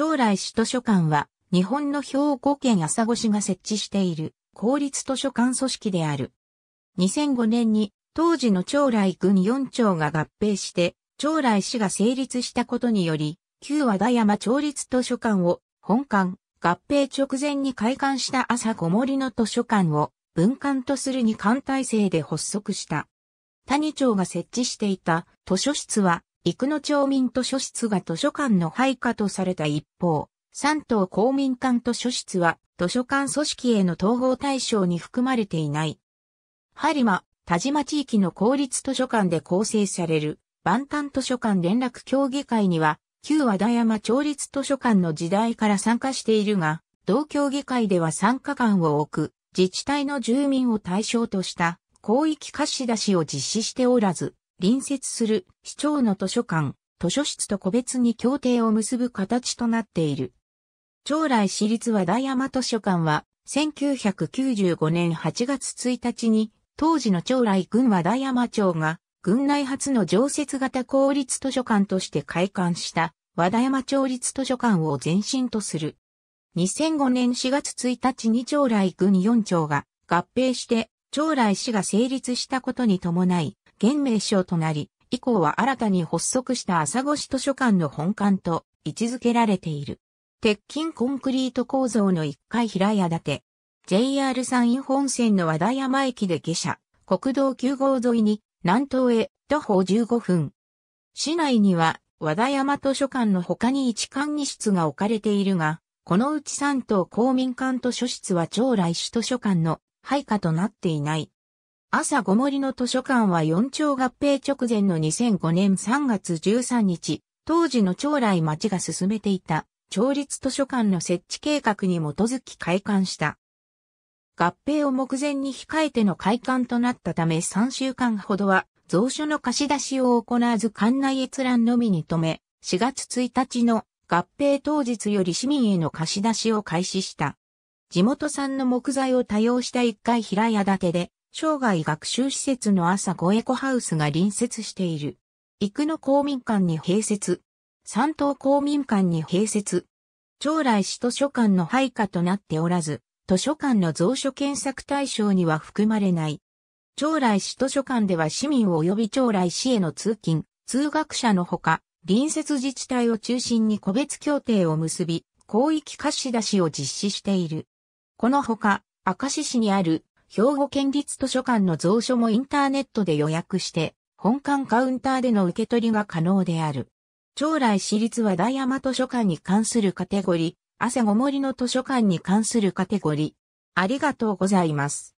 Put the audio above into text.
将来市図書館は、日本の兵庫県朝来市が設置している公立図書館組織である。2005年に当時の長来郡4町が合併して、長来市が成立したことにより、旧和田山町立図書館を本館、合併直前に開館した朝小森の図書館を分館とする二館体制で発足した。谷町が設置していた図書室は生野町民図書室が図書館の配下とされた一方、三島公民館図書室は図書館組織への統合対象に含まれていない。播磨、田島地域の公立図書館で構成される万端図書館連絡協議会には、旧和田山町立図書館の時代から参加しているが、同協議会では参加官を置く、自治体の住民を対象とした広域貸し出しを実施しておらず、隣接する市長の図書館、図書室と個別に協定を結ぶ形となっている。将来市立和田山図書館は、1995年8月1日に、当時の将来郡和田山町が、郡内初の常設型公立図書館として開館した、和田山町立図書館を前身とする。2005年4月1日に将来郡4町が合併して、将来市が成立したことに伴い、現名称となり、以降は新たに発足した朝越図書館の本館と位置づけられている。鉄筋コンクリート構造の1階平屋建て。JR 山陰本線の和田山駅で下車。国道9号沿いに南東へ徒歩15分。市内には和田山図書館の他に一館二室が置かれているが、このうち三棟公民館図書室は将来市図書館の配下となっていない。朝ごもりの図書館は4町合併直前の2005年3月13日、当時の将来町が進めていた、町立図書館の設置計画に基づき開館した。合併を目前に控えての開館となったため3週間ほどは、蔵書の貸し出しを行わず館内閲覧のみに止め、4月1日の合併当日より市民への貸し出しを開始した。地元産の木材を多用した1階平屋建てで、生涯学習施設の朝5エコハウスが隣接している。生野公民館に併設。三島公民館に併設。将来市図書館の配下となっておらず、図書館の蔵書検索対象には含まれない。将来市図書館では市民及び将来市への通勤、通学者のほか、隣接自治体を中心に個別協定を結び、広域貸し出しを実施している。このほか、明石市にある兵庫県立図書館の蔵書もインターネットで予約して、本館カウンターでの受け取りが可能である。将来私立は大山図書館に関するカテゴリー、ごもりの図書館に関するカテゴリー。ありがとうございます。